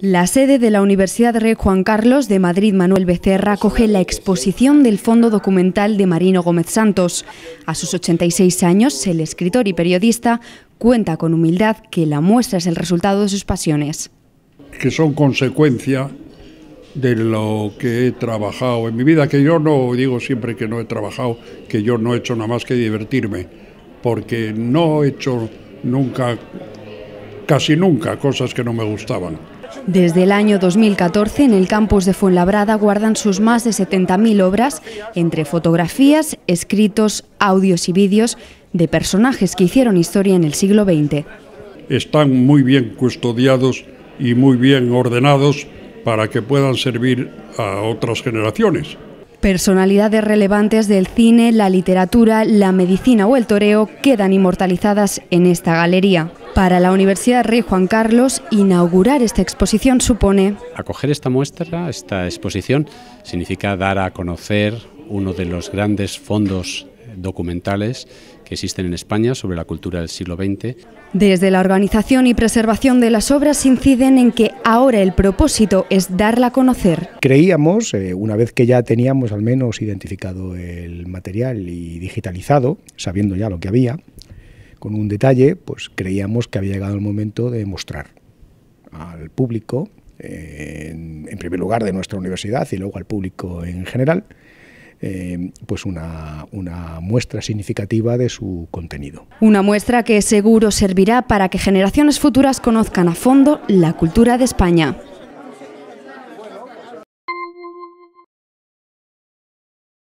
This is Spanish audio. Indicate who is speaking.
Speaker 1: La sede de la Universidad Rey Juan Carlos de Madrid Manuel Becerra acoge la exposición del fondo documental de Marino Gómez Santos. A sus 86 años, el escritor y periodista cuenta con humildad que la muestra es el resultado de sus pasiones.
Speaker 2: Que son consecuencia de lo que he trabajado en mi vida, que yo no digo siempre que no he trabajado, que yo no he hecho nada más que divertirme, porque no he hecho nunca, casi nunca, cosas que no me gustaban
Speaker 1: desde el año 2014 en el campus de Fuenlabrada guardan sus más de 70.000 obras, entre fotografías, escritos, audios y vídeos de personajes que hicieron historia en el siglo XX.
Speaker 2: Están muy bien custodiados y muy bien ordenados para que puedan servir a otras generaciones.
Speaker 1: Personalidades relevantes del cine, la literatura, la medicina o el toreo quedan inmortalizadas en esta galería. Para la Universidad Rey Juan Carlos, inaugurar esta exposición supone...
Speaker 3: Acoger esta muestra, esta exposición, significa dar a conocer uno de los grandes fondos documentales que existen en España sobre la cultura del siglo XX.
Speaker 1: Desde la organización y preservación de las obras inciden en que ahora el propósito es darla a conocer.
Speaker 4: Creíamos, eh, una vez que ya teníamos al menos identificado el material y digitalizado, sabiendo ya lo que había, con un detalle, pues creíamos que había llegado el momento de mostrar al público, en, primer lugar de nuestra universidad y luego al público en general, eh, pues una, muestra significativa de su contenido.
Speaker 1: Una muestra que seguro servirá para que generaciones futuras conozcan a fondo la cultura de España.